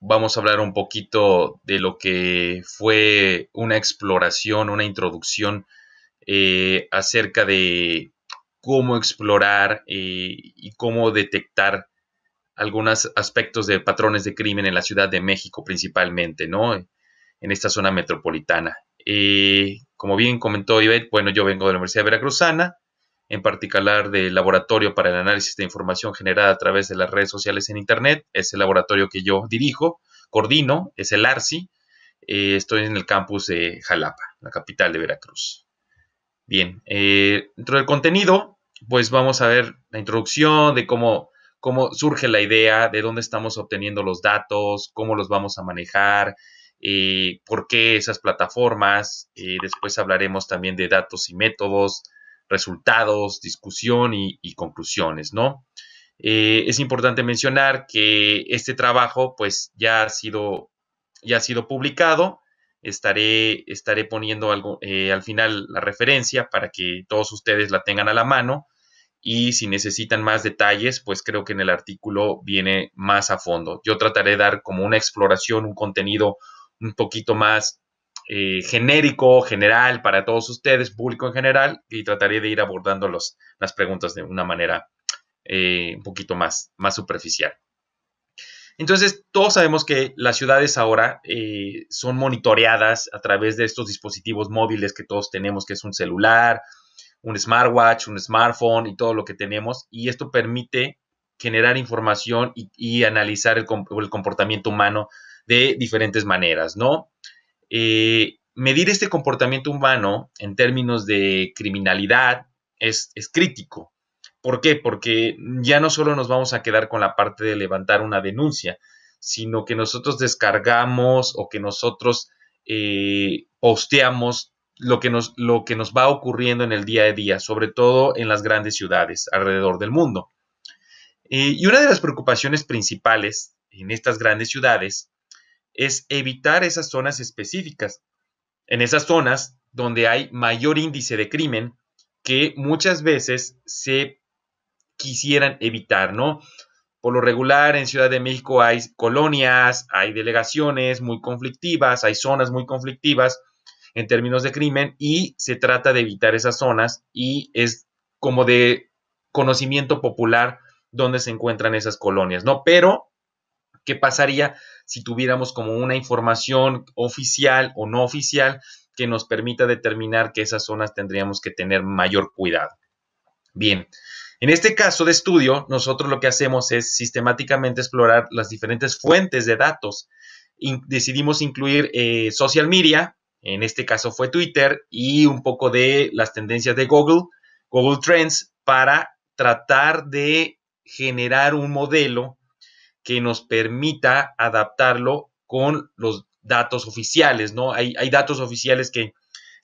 vamos a hablar un poquito de lo que fue una exploración, una introducción eh, acerca de cómo explorar eh, y cómo detectar algunos aspectos de patrones de crimen en la Ciudad de México principalmente, ¿no? En esta zona metropolitana. Eh, como bien comentó Ivette, bueno, yo vengo de la Universidad Veracruzana, en particular del Laboratorio para el Análisis de Información Generada a través de las redes sociales en Internet. Es el laboratorio que yo dirijo, coordino, es el ARSI. Eh, estoy en el campus de Jalapa, la capital de Veracruz. Bien, eh, dentro del contenido, pues vamos a ver la introducción de cómo, cómo surge la idea, de dónde estamos obteniendo los datos, cómo los vamos a manejar, eh, por qué esas plataformas. después hablaremos también de datos y métodos, resultados, discusión y, conclusiones, ¿no? Eh, es importante mencionar que este trabajo pues ya ha sido, ya ha sido publicado. Estaré, estaré poniendo algo, eh, al final la referencia para que todos ustedes la tengan a la mano y si necesitan más detalles, pues creo que en el artículo viene más a fondo. Yo trataré de dar como una exploración, un contenido un poquito más eh, genérico, general, para todos ustedes, público en general, y trataré de ir abordando los, las preguntas de una manera eh, un poquito más, más superficial. Entonces, todos sabemos que las ciudades ahora eh, son monitoreadas a través de estos dispositivos móviles que todos tenemos, que es un celular, un smartwatch, un smartphone y todo lo que tenemos. Y esto permite generar información y, analizar el, el, comportamiento humano de diferentes maneras, ¿no? Eh, medir este comportamiento humano en términos de criminalidad es, crítico. ¿Por qué? Porque ya no solo nos vamos a quedar con la parte de levantar una denuncia, sino que nosotros descargamos o que nosotros eh, posteamos lo que, nos, lo que nos va ocurriendo en el día a día, sobre todo en las grandes ciudades alrededor del mundo. Eh, y una de las preocupaciones principales en estas grandes ciudades es evitar esas zonas específicas. En esas zonas donde hay mayor índice de crimen que muchas veces se quisieran evitar, ¿no? Por lo regular en Ciudad de México hay colonias, hay delegaciones muy conflictivas, hay zonas muy conflictivas en términos de crimen y se trata de evitar esas zonas y es como de conocimiento popular donde se encuentran esas colonias, ¿no? Pero ¿Qué pasaría si tuviéramos como una información oficial o no oficial que nos permita determinar que esas zonas tendríamos que tener mayor cuidado? Bien, en este caso de estudio, nosotros lo que hacemos es sistemáticamente explorar las diferentes fuentes de datos. decidimos incluir eh, social media, en este caso fue Twitter, y un poco de las tendencias de Google, Google Trends, para tratar de generar un modelo que nos permita adaptarlo con los datos oficiales, ¿no? Hay, hay datos oficiales que,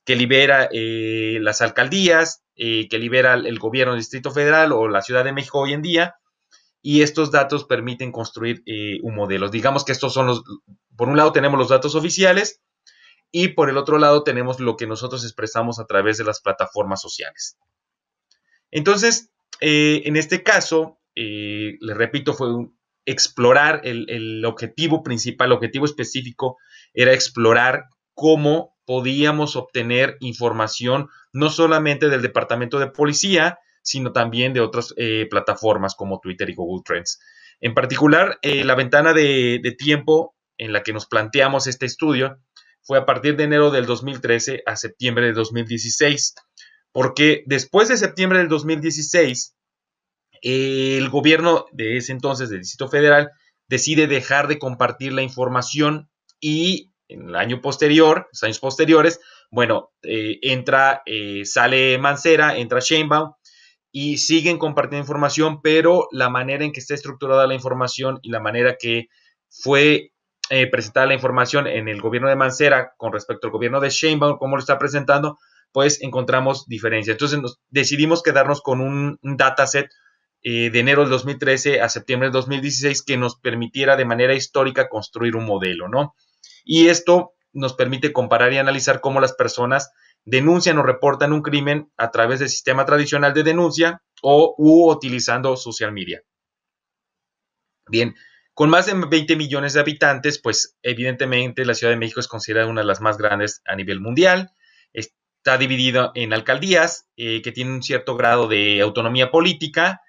que libera eh, las alcaldías, eh, que libera el gobierno del Distrito Federal o la Ciudad de México hoy en día, y estos datos permiten construir eh, un modelo. Digamos que estos son los, por un lado tenemos los datos oficiales y por el otro lado tenemos lo que nosotros expresamos a través de las plataformas sociales. Entonces, en este caso, les repito, fue un, explorar el, objetivo principal, el objetivo específico era explorar cómo podíamos obtener información no solamente del Departamento de Policía, sino también de otras eh, plataformas como Twitter y Google Trends. En particular, eh, la ventana de, de, tiempo en la que nos planteamos este estudio fue a partir de enero del 2013 a septiembre de 2016, porque después de septiembre del 2016 el gobierno de ese entonces del Distrito Federal decide dejar de compartir la información y en el año posterior, años posteriores, bueno, eh, entra, eh, sale Mancera, entra Sheinbaum y siguen compartiendo información, pero la manera en que está estructurada la información y la manera que fue eh, presentada la información en el gobierno de Mancera con respecto al gobierno de Sheinbaum, cómo lo está presentando, pues encontramos diferencias. Entonces decidimos quedarnos con un dataset eh, de enero del 2013 a septiembre del 2016 que nos permitiera de manera histórica construir un modelo, ¿no? Y esto nos permite comparar y analizar cómo las personas denuncian o reportan un crimen a través del sistema tradicional de denuncia o utilizando social media. Bien, con más de 20 millones de habitantes, pues evidentemente la Ciudad de México es considerada una de las más grandes a nivel mundial. Está dividida en alcaldías eh, que tienen un cierto grado de autonomía política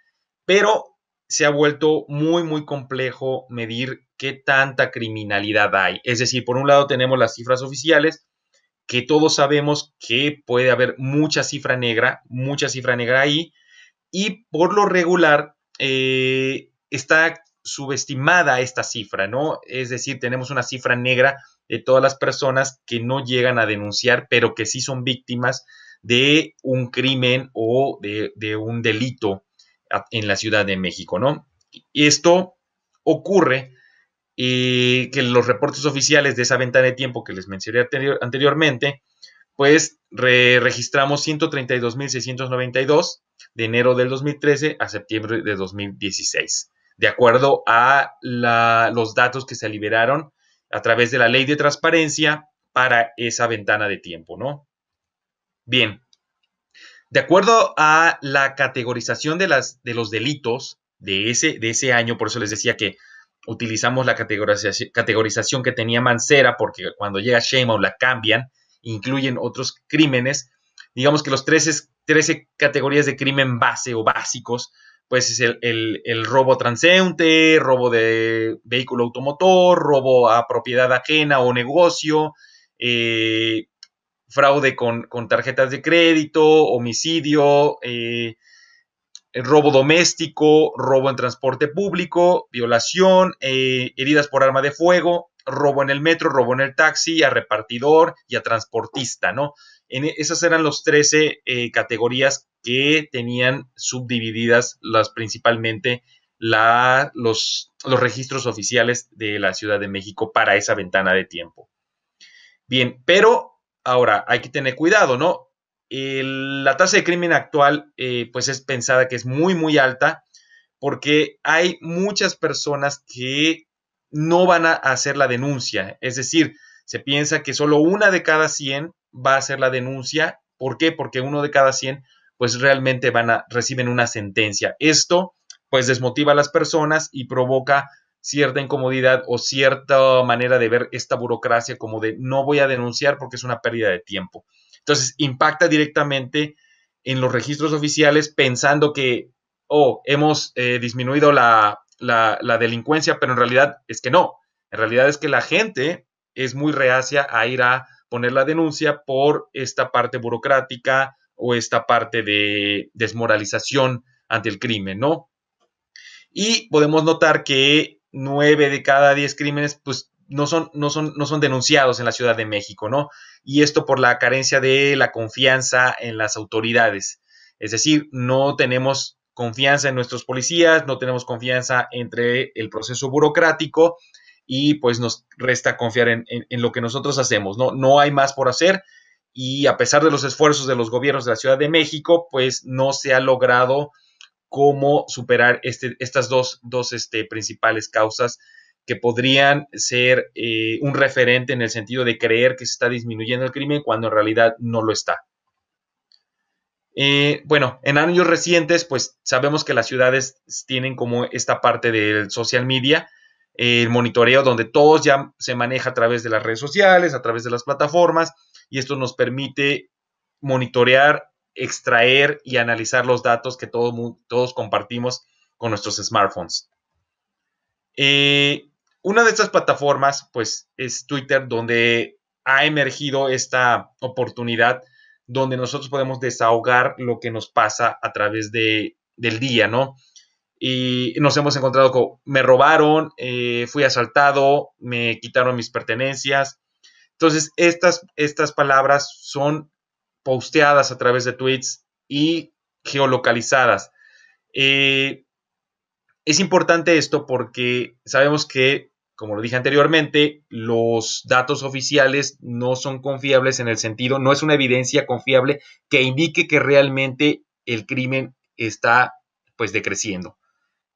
pero se ha vuelto muy, muy complejo medir qué tanta criminalidad hay. Es decir, por un lado tenemos las cifras oficiales, que todos sabemos que puede haber mucha cifra negra, mucha cifra negra ahí, y por lo regular eh, está subestimada esta cifra, ¿no? Es decir, tenemos una cifra negra de todas las personas que no llegan a denunciar, pero que sí son víctimas de un crimen o de un delito en la Ciudad de México, ¿no? Esto ocurre que los reportes oficiales de esa ventana de tiempo que les mencioné anteriormente, pues registramos 132.692 de enero del 2013 a septiembre de 2016, de acuerdo a los datos que se liberaron a través de la ley de transparencia para esa ventana de tiempo, ¿no? Bien, de acuerdo a la categorización de, las, de los delitos de ese, de ese año, por eso les decía que utilizamos la categorización, que tenía Mancera, porque cuando llega Sheinbaum la cambian, incluyen otros crímenes. Digamos que los 13, categorías de crimen base o básicos, pues es el, robo transeúnte, robo de vehículo automotor, robo a propiedad ajena o negocio, eh, fraude con, tarjetas de crédito, homicidio, eh, robo doméstico, robo en transporte público, violación, eh, heridas por arma de fuego, robo en el metro, robo en el taxi, a repartidor y a transportista, ¿no? E, esas eran las 13 eh, categorías que tenían subdivididas las principalmente la, los, los registros oficiales de la Ciudad de México para esa ventana de tiempo. Bien, pero Ahora, hay que tener cuidado, ¿no? la tasa de crimen actual, eh, pues es pensada que es muy, muy alta, porque hay muchas personas que no van a hacer la denuncia. Es decir, se piensa que solo una de cada 100 va a hacer la denuncia. ¿Por qué? Porque uno de cada 100, pues realmente van a, reciben una sentencia. Esto, pues desmotiva a las personas y provoca cierta incomodidad o cierta manera de ver esta burocracia como de no voy a denunciar porque es una pérdida de tiempo. Entonces, impacta directamente en los registros oficiales pensando que, oh, hemos eh, disminuido la, la, la delincuencia, pero en realidad es que no. En realidad es que la gente es muy reacia a ir a poner la denuncia por esta parte burocrática o esta parte de desmoralización ante el crimen, ¿no? Y podemos notar que nueve de cada diez crímenes, pues no son, no, son, no son denunciados en la Ciudad de México, ¿no? Y esto por la carencia de la confianza en las autoridades. Es decir, no tenemos confianza en nuestros policías, no tenemos confianza entre el proceso burocrático y pues nos resta confiar en, en, lo que nosotros hacemos, ¿no? No hay más por hacer y a pesar de los esfuerzos de los gobiernos de la Ciudad de México, pues no se ha logrado cómo superar este, estas dos, este, principales causas que podrían ser eh, un referente en el sentido de creer que se está disminuyendo el crimen cuando en realidad no lo está. Eh, bueno, en años recientes, pues sabemos que las ciudades tienen como esta parte del social media, el monitoreo donde todos ya se maneja a través de las redes sociales, a través de las plataformas, y esto nos permite monitorear extraer y analizar los datos que todos compartimos con nuestros smartphones. Eh, una de estas plataformas, pues, es Twitter, donde ha emergido esta oportunidad donde nosotros podemos desahogar lo que nos pasa a través de, del día, ¿no? Y nos hemos encontrado con, me robaron, eh, fui asaltado, me quitaron mis pertenencias. Entonces, estas, estas palabras son posteadas a través de tweets y geolocalizadas. Eh, es importante esto porque sabemos que, como lo dije anteriormente, los datos oficiales no son confiables en el sentido, no es una evidencia confiable que indique que realmente el crimen está pues decreciendo.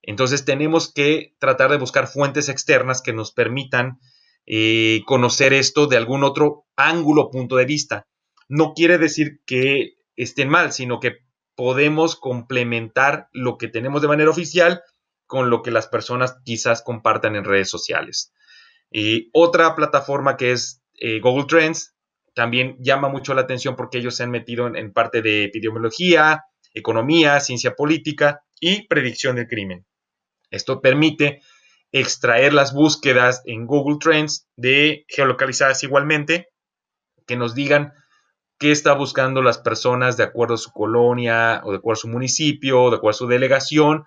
Entonces tenemos que tratar de buscar fuentes externas que nos permitan eh, conocer esto de algún otro ángulo, punto de vista no quiere decir que estén mal, sino que podemos complementar lo que tenemos de manera oficial con lo que las personas quizás compartan en redes sociales. Y otra plataforma que es eh, Google Trends también llama mucho la atención porque ellos se han metido en parte de epidemiología, economía, ciencia política y predicción del crimen. Esto permite extraer las búsquedas en Google Trends de geolocalizadas igualmente, que nos digan qué está buscando las personas de acuerdo a su colonia o de acuerdo a su municipio de acuerdo a su delegación,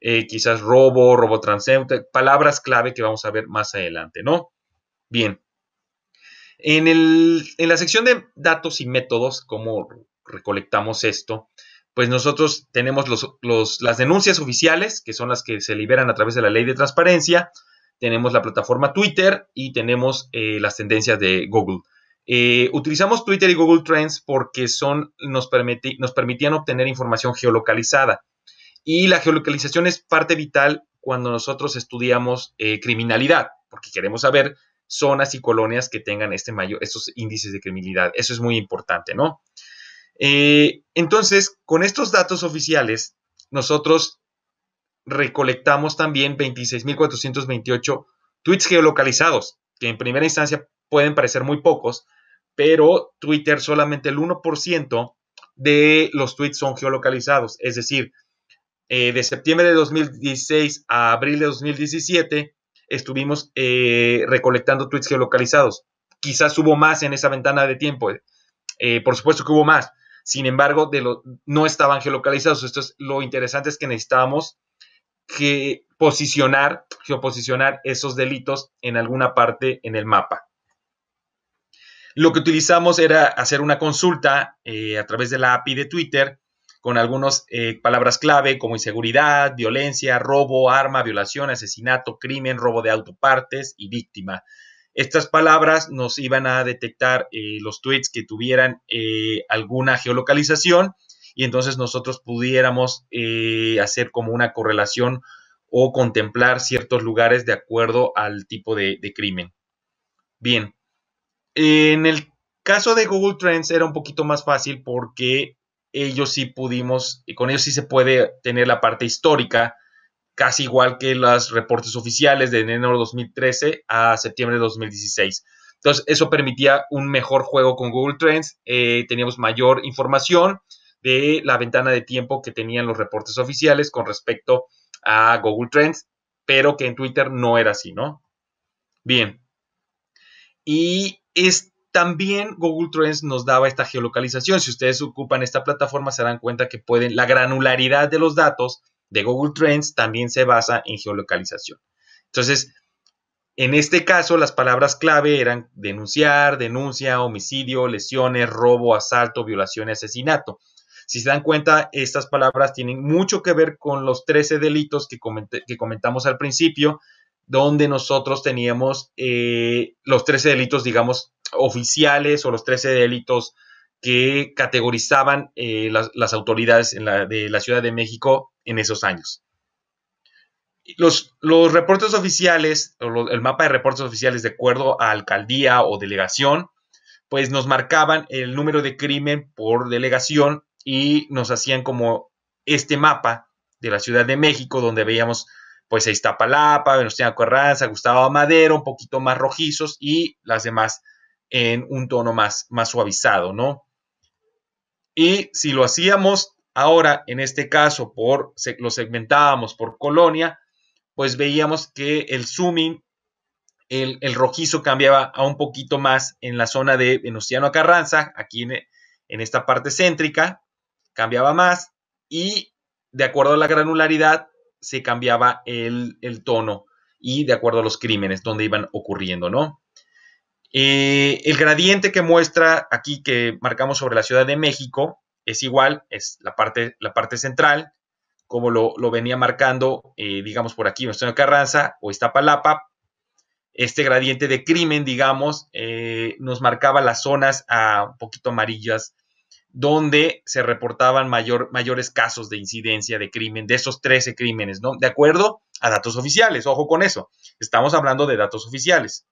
eh, quizás robo, robo transeúnte, palabras clave que vamos a ver más adelante, ¿no? Bien. En, la sección de datos y métodos, cómo recolectamos esto, pues nosotros tenemos las denuncias oficiales, que son las que se liberan a través de la ley de transparencia, tenemos la plataforma Twitter y tenemos eh, las tendencias de Google. Eh, utilizamos Twitter y Google Trends porque son, nos, permitían obtener información geolocalizada. Y la geolocalización es parte vital cuando nosotros estudiamos eh, criminalidad, porque queremos saber zonas y colonias que tengan este mayo estos índices de criminalidad. Eso es muy importante, ¿no? Eh, entonces, con estos datos oficiales, nosotros recolectamos también 26.428 tweets geolocalizados, que en primera instancia pueden parecer muy pocos, pero Twitter solamente el 1% de los tweets son geolocalizados. Es decir, eh, de septiembre de 2016 a abril de 2017 estuvimos eh, recolectando tweets geolocalizados. Quizás hubo más en esa ventana de tiempo. Eh. por supuesto que hubo más. Sin embargo, de no estaban geolocalizados. Esto es, lo interesante es que necesitábamos que posicionar, geoposicionar esos delitos en alguna parte en el mapa. Lo que utilizamos era hacer una consulta eh, a través de la API de Twitter con algunas eh, palabras clave como inseguridad, violencia, robo, arma, violación, asesinato, crimen, robo de autopartes y víctima. Estas palabras nos iban a detectar eh, los tweets que tuvieran alguna geolocalización y entonces nosotros pudiéramos hacer como una correlación o contemplar ciertos lugares de acuerdo al tipo de, de crimen. Bien, en el caso de Google Trends era un poquito más fácil porque ellos sí pudimos, y con ellos sí se puede tener la parte histórica, casi igual que los reportes oficiales de enero de 2013 a septiembre de 2016. Entonces, eso permitía un mejor juego con Google Trends, eh, teníamos mayor información de la ventana de tiempo que tenían los reportes oficiales con respecto a Google Trends, pero que en Twitter no era así, ¿no? Bien. Y es también Google Trends nos daba esta geolocalización. Si ustedes ocupan esta plataforma, se dan cuenta que pueden, la granularidad de los datos de Google Trends también se basa en geolocalización. Entonces, en este caso, las palabras clave eran denunciar, denuncia, homicidio, lesiones, robo, asalto, violación y asesinato. Si se dan cuenta, estas palabras tienen mucho que ver con los 13 delitos que comentamos al principio, donde nosotros teníamos eh, los 13 delitos, digamos, oficiales o los 13 delitos que categorizaban eh, las, autoridades de la Ciudad de México en esos años. Los, los reportes oficiales, el mapa de reportes oficiales de acuerdo a alcaldía o delegación, pues nos marcaban el número de crimen por delegación y nos hacían como este mapa de la Ciudad de México, donde veíamos pues ahí está Palapa, Venustiano Carranza, Gustavo Madero, un poquito más rojizos y las demás en un tono más, más suavizado, ¿no? Y si lo hacíamos ahora, en este caso, por, lo segmentábamos por colonia, pues veíamos que el zooming, el, rojizo cambiaba a un poquito más en la zona de Venustiano Carranza, aquí en, en esta parte céntrica, cambiaba más y de acuerdo a la granularidad, se cambiaba el, tono y de acuerdo a los crímenes donde iban ocurriendo, ¿no? Eh, el gradiente que muestra aquí que marcamos sobre la Ciudad de México es igual, es la parte, la parte central, como lo, venía marcando, eh, digamos, por aquí, nuestro Carranza o Iztapalapa. Este gradiente de crimen, digamos, eh, nos marcaba las zonas a un poquito amarillas donde se reportaban mayor, mayores casos de incidencia de crimen, de esos 13 crímenes, ¿no? De acuerdo a datos oficiales, ojo con eso, estamos hablando de datos oficiales.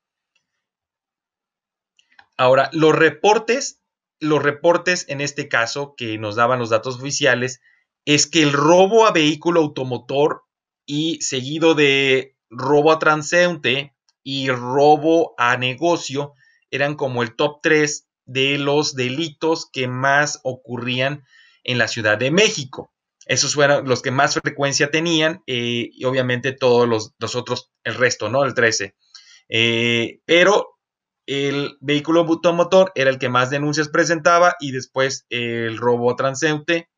Ahora, los reportes, los reportes en este caso que nos daban los datos oficiales es que el robo a vehículo automotor y seguido de robo a transeúnte y robo a negocio eran como el top 3 de los delitos que más ocurrían en la Ciudad de México. Esos fueron los que más frecuencia tenían eh, y obviamente todos los, otros, el resto, ¿no? El 13. Eh, pero el vehículo automotor era el que más denuncias presentaba y después el robo a transeúnte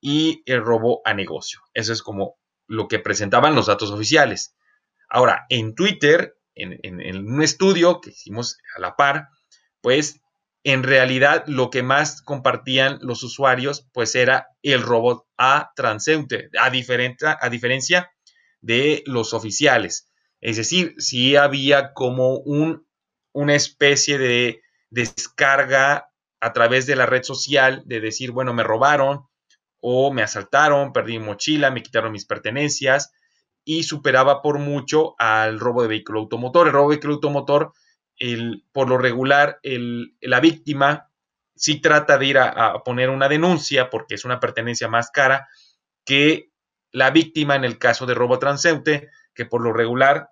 y el robo a negocio. Eso es como lo que presentaban los datos oficiales. Ahora, en Twitter, en, en un estudio que hicimos a la par, pues en realidad lo que más compartían los usuarios pues era el robot a transeúnte, a, diferencia de los oficiales. Es decir, sí había como una especie de descarga a través de la red social de decir, bueno, me robaron o me asaltaron, perdí mi mochila, me quitaron mis pertenencias y superaba por mucho al robo de vehículo automotor. El robo de vehículo automotor el, por lo regular la víctima sí trata de ir a, poner una denuncia porque es una pertenencia más cara que la víctima en el caso de robo transeúnte, que por lo regular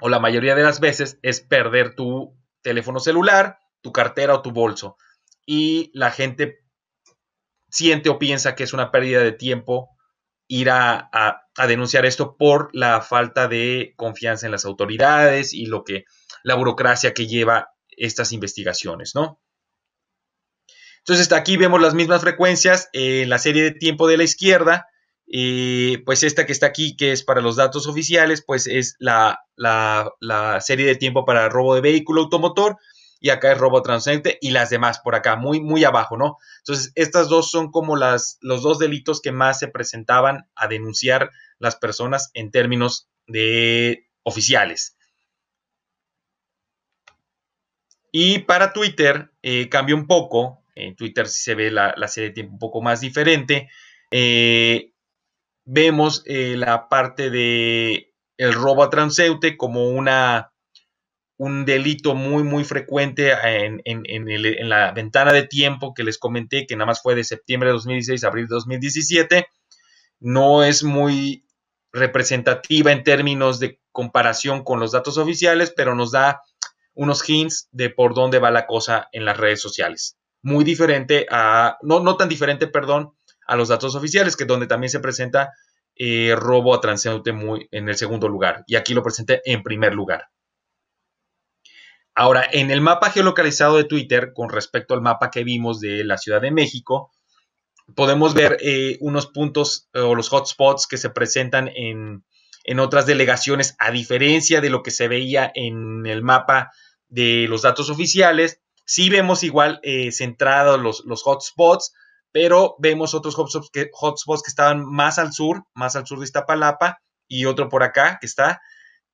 o la mayoría de las veces es perder tu teléfono celular, tu cartera o tu bolso. Y la gente siente o piensa que es una pérdida de tiempo ir a denunciar esto por la falta de confianza en las autoridades y lo que la burocracia que lleva estas investigaciones, ¿no? Entonces, aquí vemos las mismas frecuencias en la serie de tiempo de la izquierda. y eh, pues esta que está aquí, que es para los datos oficiales, pues es la, serie de tiempo para robo de vehículo automotor y acá es robo transcendente y las demás por acá, muy, muy abajo, ¿no? Entonces, estas dos son como las, los dos delitos que más se presentaban a denunciar las personas en términos de oficiales. Y para Twitter eh, cambia un poco. En Twitter se ve la, serie de tiempo un poco más diferente. Eh, vemos eh, la parte de el robo a transeúte como una, un delito muy, muy frecuente ah, en, en, la ventana de tiempo que les comenté, que nada más fue de septiembre de 2016 a abril de 2017. No es muy representativa en términos de comparación con los datos oficiales, pero nos da unos hints de por dónde va la cosa en las redes sociales. Muy diferente a, no, no tan diferente, perdón, a los datos oficiales, que donde también se presenta eh, robo a transeúnte muy, en el segundo lugar. Y aquí lo presenté en primer lugar. Ahora, en el mapa geolocalizado de Twitter, con respecto al mapa que vimos de la Ciudad de México, podemos ver eh, unos puntos eh, o los hotspots que se presentan en, en otras delegaciones, a diferencia de lo que se veía en el mapa de los datos oficiales. Sí vemos igual eh, centrados los, hotspots, pero vemos otros hotspots que, hotspots que estaban más al sur, más al sur de Iztapalapa, y otro por acá que está,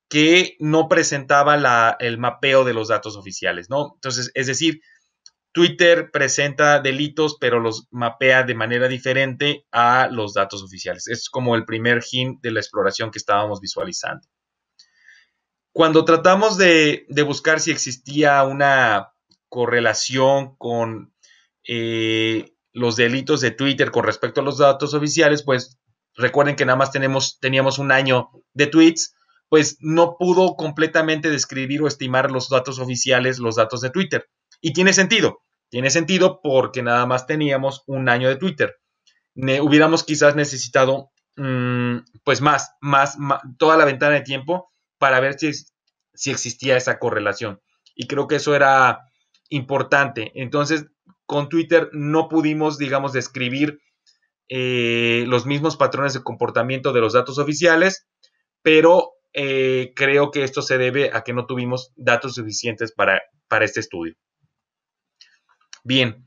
que no presentaba la, el mapeo de los datos oficiales, ¿no? Entonces, es decir, Twitter presenta delitos, pero los mapea de manera diferente a los datos oficiales. Es como el primer hint de la exploración que estábamos visualizando. Cuando tratamos de, buscar si existía una correlación con eh, los delitos de Twitter con respecto a los datos oficiales, pues recuerden que nada más teníamos un año de tweets, pues no pudo completamente describir o estimar los datos oficiales, los datos de Twitter. Y tiene sentido, tiene sentido porque nada más teníamos un año de Twitter. hubiéramos quizás necesitado mm, pues más, más, toda la ventana de tiempo para ver si, si existía esa correlación. Y creo que eso era importante. Entonces, con Twitter no pudimos, digamos, describir eh, los mismos patrones de comportamiento de los datos oficiales, pero eh, creo que esto se debe a que no tuvimos datos suficientes para, para este estudio. Bien,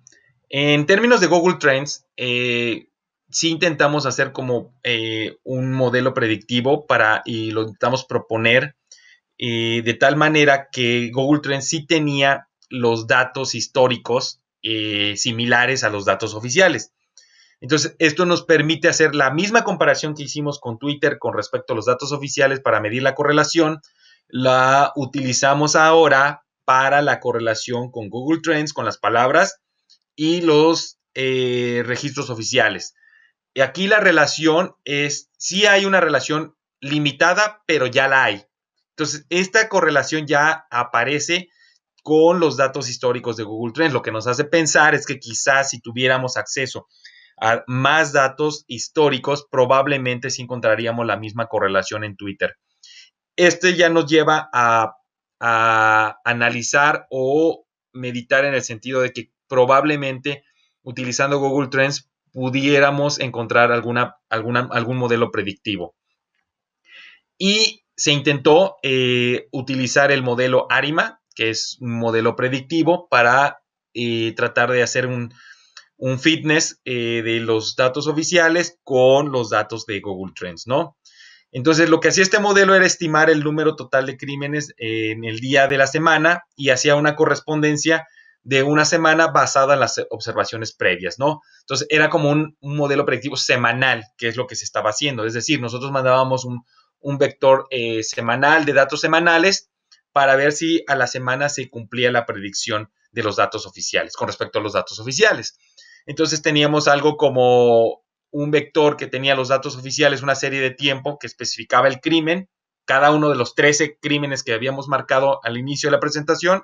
en términos de Google Trends, eh, sí intentamos hacer como eh, un modelo predictivo para y lo intentamos proponer eh, de tal manera que Google Trends sí tenía los datos históricos similares a los datos oficiales. Entonces, esto nos permite hacer la misma comparación que hicimos con Twitter con respecto a los datos oficiales para medir la correlación, la utilizamos ahora para la correlación con Google Trends, con las palabras y los eh, registros oficiales. Y aquí la relación es, sí hay una relación limitada, pero ya la hay. Entonces, esta correlación ya aparece con los datos históricos de Google Trends. Lo que nos hace pensar es que quizás si tuviéramos acceso a más datos históricos, probablemente sí encontraríamos la misma correlación en Twitter. Este ya nos lleva a a analizar o meditar en el sentido de que probablemente utilizando Google Trends pudiéramos encontrar alguna, algún modelo predictivo. Y se intentó eh, utilizar el modelo ARIMA, que es un modelo predictivo, para eh, tratar de hacer un, fitness eh, de los datos oficiales con los datos de Google Trends, ¿no? Entonces, lo que hacía este modelo era estimar el número total de crímenes eh, en el día de la semana y hacía una correspondencia de una semana basada en las observaciones previas, ¿no? Entonces, era como un, modelo predictivo semanal, que es lo que se estaba haciendo. Es decir, nosotros mandábamos un, vector eh, semanal de datos semanales para ver si a la semana se cumplía la predicción de los datos oficiales, con respecto a los datos oficiales. Entonces teníamos algo como un vector que tenía los datos oficiales, una serie de tiempo que especificaba el crimen, cada uno de los 13 crímenes que habíamos marcado al inicio de la presentación,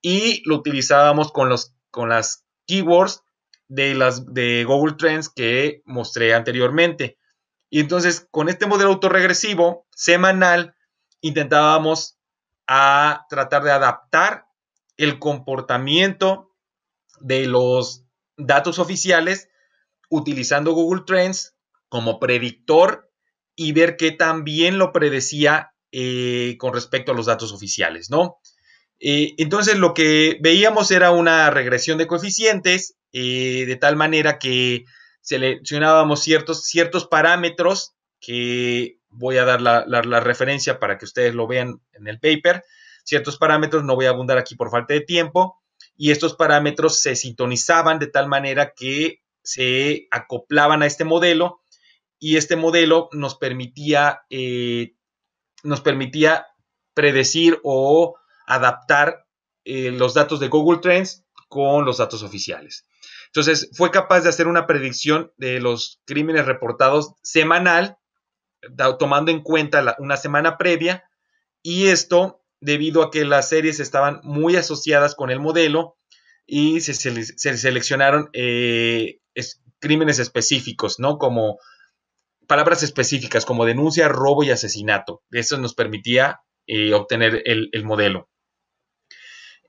y lo utilizábamos con, los, con las keywords de, las, de Google Trends que mostré anteriormente. Y entonces, con este modelo autorregresivo semanal, intentábamos a tratar de adaptar el comportamiento de los datos oficiales utilizando Google Trends como predictor y ver qué también lo predecía eh, con respecto a los datos oficiales, ¿no? Eh, entonces lo que veíamos era una regresión de coeficientes, eh, de tal manera que seleccionábamos ciertos, ciertos parámetros que voy a dar la, referencia para que ustedes lo vean en el paper, ciertos parámetros, no voy a abundar aquí por falta de tiempo, y estos parámetros se sintonizaban de tal manera que se acoplaban a este modelo y este modelo nos permitía, eh, nos permitía predecir o adaptar eh, los datos de Google Trends con los datos oficiales. Entonces, fue capaz de hacer una predicción de los crímenes reportados semanal, tomando en cuenta una semana previa, y esto debido a que las series estaban muy asociadas con el modelo y se, seleccionaron eh, crímenes específicos, ¿no? Como palabras específicas, como denuncia, robo y asesinato. Eso nos permitía eh, obtener el, modelo.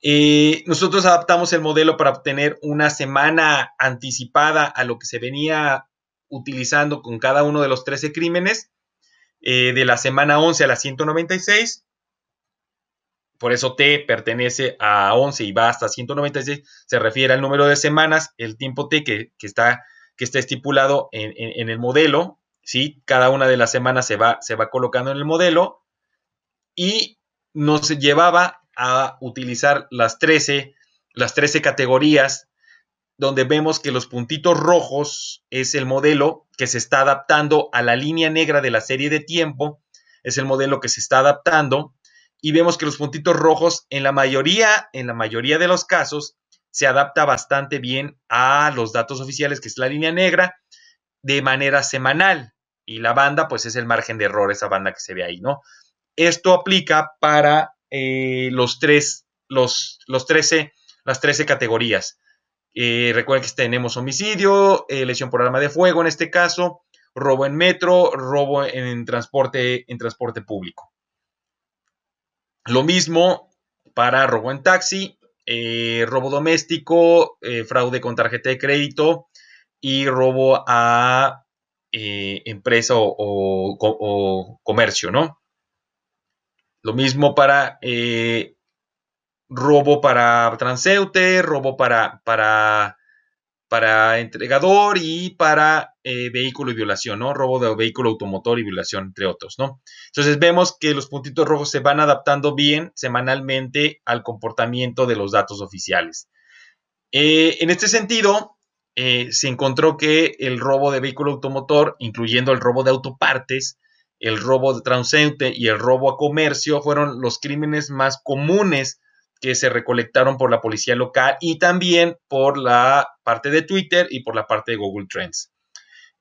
Eh, nosotros adaptamos el modelo para obtener una semana anticipada a lo que se venía utilizando con cada uno de los 13 crímenes, de la semana 11 a la 196, por eso T pertenece a 11 y va hasta 196, se refiere al número de semanas, el tiempo T que, está, estipulado en, el modelo, Cada una de las semanas se va, colocando en el modelo y nos llevaba a utilizar las las 13 categorías donde vemos que los puntitos rojos es el modelo que se está adaptando a la línea negra de la serie de tiempo, es el modelo que se está adaptando y vemos que los puntitos rojos en la mayoría, en la mayoría de los casos, se adapta bastante bien a los datos oficiales, que es la línea negra, de manera semanal. Y la banda, pues es el margen de error, esa banda que se ve ahí, ¿no? Esto aplica para eh, los tres, los, los 13, las 13 categorías. Eh, recuerden que tenemos homicidio, eh, lesión por arma de fuego en este caso, robo en metro, robo en transporte, en transporte público. Lo mismo para robo en taxi, eh, robo doméstico, eh, fraude con tarjeta de crédito y robo a eh, empresa o, comercio, ¿no? Lo mismo para robo para transeúnte, robo para, para, para entregador y para eh, vehículo y violación, ¿no? Robo de vehículo automotor y violación, entre otros, ¿no? Entonces vemos que los puntitos rojos se van adaptando bien semanalmente al comportamiento de los datos oficiales. Eh, en este sentido, eh, se encontró que el robo de vehículo automotor, incluyendo el robo de autopartes, el robo de transeúnte y el robo a comercio fueron los crímenes más comunes que se recolectaron por la policía local y también por la parte de Twitter y por la parte de Google Trends.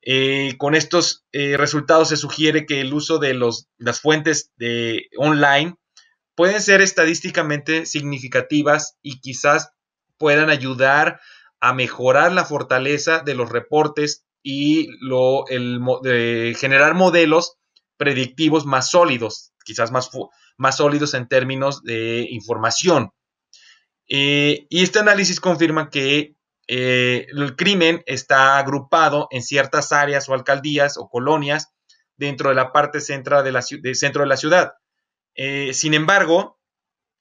Eh, con estos eh, resultados se sugiere que el uso de las fuentes de online pueden ser estadísticamente significativas y quizás puedan ayudar a mejorar la fortaleza de los reportes y generar modelos predictivos más sólidos, quizás más, sólidos en términos de información. Eh, y este análisis confirma que eh, el crimen está agrupado en ciertas áreas o alcaldías o colonias dentro de la parte central de la, centro de la ciudad. Eh, sin embargo,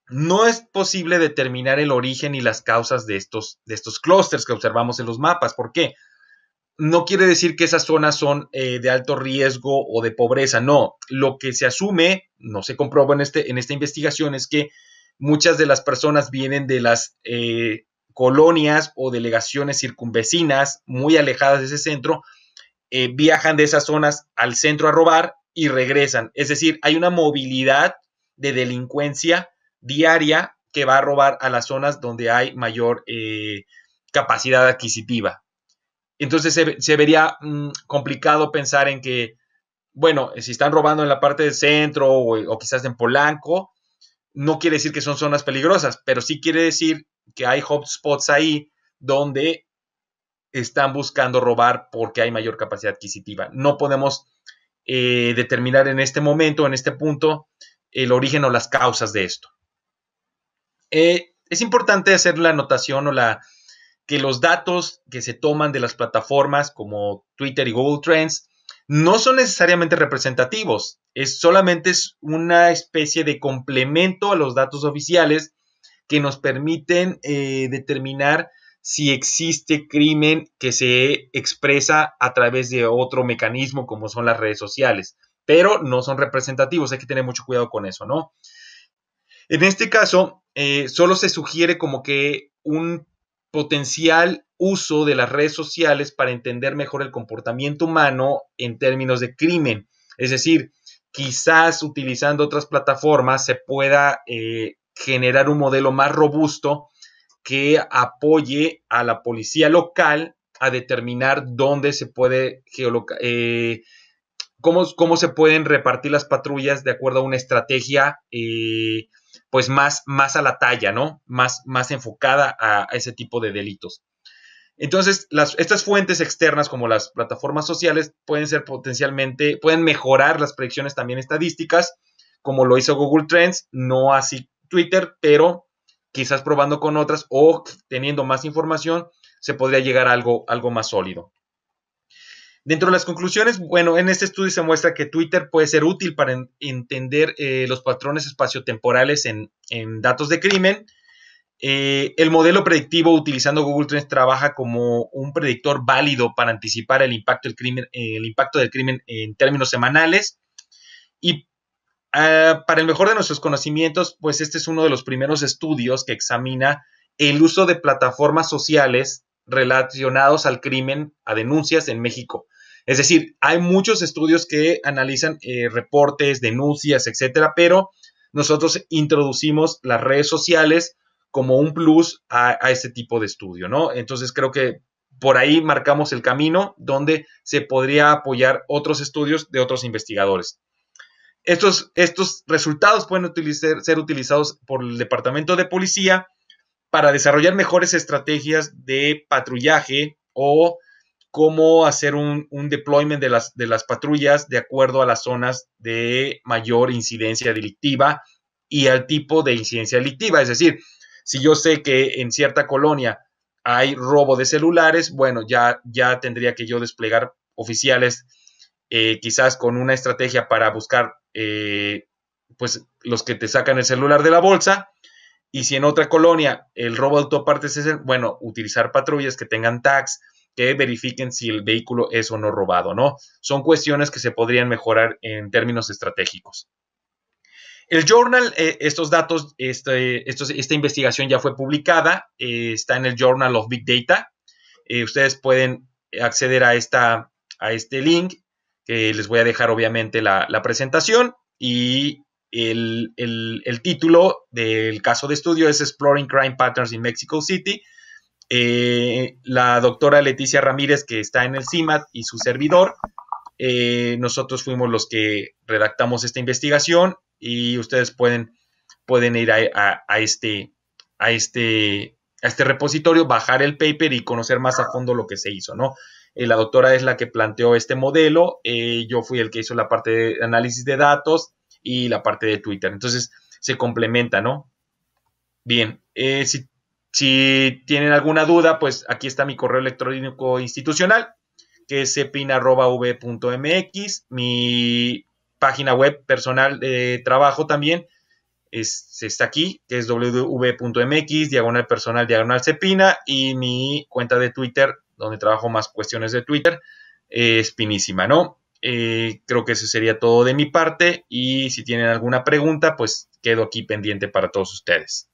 no es posible determinar el origen y las causas de estos, de estos clústeres que observamos en los mapas. ¿Por qué? No quiere decir que esas zonas son eh, de alto riesgo o de pobreza, no. Lo que se asume, no se comprobó en, este, en esta investigación, es que muchas de las personas vienen de las colonias o delegaciones circunvecinas muy alejadas de ese centro, eh, viajan de esas zonas al centro a robar y regresan. Es decir, hay una movilidad de delincuencia diaria que va a robar a las zonas donde hay mayor eh, capacidad adquisitiva. Entonces se, vería mm, complicado pensar en que, bueno, si están robando en la parte del centro o, o quizás en Polanco, no quiere decir que son zonas peligrosas, pero sí quiere decir que hay hotspots ahí donde están buscando robar porque hay mayor capacidad adquisitiva. No podemos eh, determinar en este momento, en este punto, el origen o las causas de esto. Eh, es importante hacer la anotación o la que los datos que se toman de las plataformas como Twitter y Google Trends no son necesariamente representativos, es solamente es una especie de complemento a los datos oficiales que nos permiten eh, determinar si existe crimen que se expresa a través de otro mecanismo como son las redes sociales, pero no son representativos, hay que tener mucho cuidado con eso, ¿no? En este caso, eh, solo se sugiere como que un potencial uso de las redes sociales para entender mejor el comportamiento humano en términos de crimen. Es decir, quizás utilizando otras plataformas se pueda eh, generar un modelo más robusto que apoye a la policía local a determinar dónde se puede geolocalizar, eh, cómo, cómo, se pueden repartir las patrullas de acuerdo a una estrategia eh, pues más, más a la talla, ¿no? Más, más enfocada a, ese tipo de delitos. Entonces, estas fuentes externas como las plataformas sociales pueden ser potencialmente, pueden mejorar las predicciones también estadísticas, como lo hizo Google Trends, no así Twitter, pero quizás probando con otras o teniendo más información, se podría llegar a algo, algo más sólido. Dentro de las conclusiones, bueno, en este estudio se muestra que Twitter puede ser útil para entender eh, los patrones espaciotemporales en, en datos de crimen. Eh, el modelo predictivo utilizando Google Trends trabaja como un predictor válido para anticipar el impacto del crimen, eh, el impacto del crimen en términos semanales. Y Ah, para el mejor de nuestros conocimientos, pues este es uno de los primeros estudios que examina el uso de plataformas sociales relacionados al crimen, a denuncias en México. Es decir, hay muchos estudios que analizan eh, reportes, denuncias, etcétera, pero nosotros introducimos las redes sociales como un plus a, a, este tipo de estudio, ¿no? Entonces creo que por ahí marcamos el camino donde se podría apoyar otros estudios de otros investigadores. Estos, estos resultados pueden ser utilizados por el Departamento de Policía para desarrollar mejores estrategias de patrullaje o cómo hacer un, deployment de las, de las, patrullas de acuerdo a las zonas de mayor incidencia delictiva y al tipo de incidencia delictiva. Es decir, si yo sé que en cierta colonia hay robo de celulares, bueno, ya, ya tendría que yo desplegar oficiales eh, quizás con una estrategia para buscar eh, pues los que te sacan el celular de la bolsa. Y si en otra colonia el robo de autopartes es, el, bueno, utilizar patrullas que tengan tags, que verifiquen si el vehículo es o no robado, ¿no? Son cuestiones que se podrían mejorar en términos estratégicos. El journal, eh, estos datos, este, esta investigación ya fue publicada, eh, está en el Journal of Big Data. ustedes pueden acceder a, esta, a este link que les voy a dejar obviamente la, presentación y el, título del caso de estudio es Exploring Crime Patterns in Mexico City. Eh, la doctora Leticia Ramírez, que está en el CIMAT, y su servidor, eh, nosotros fuimos los que redactamos esta investigación y ustedes pueden, ir este, a, este, a este repositorio, bajar el paper y conocer más a fondo lo que se hizo, ¿no? Eh, la doctora es la que planteó este modelo, eh, yo fui el que hizo la parte de análisis de datos y la parte de Twitter. Entonces, se complementa, ¿no? Bien, eh, si, tienen alguna duda, pues aquí está mi correo electrónico institucional, que es cepina.v.mx. mi página web personal de trabajo también, está aquí, que es www.mx, diagonal personal, diagonal cepina, y mi cuenta de Twitter, donde trabajo más cuestiones de Twitter, espinísima, ¿no? Eh, creo que eso sería todo de mi parte y si tienen alguna pregunta, pues quedo aquí pendiente para todos ustedes.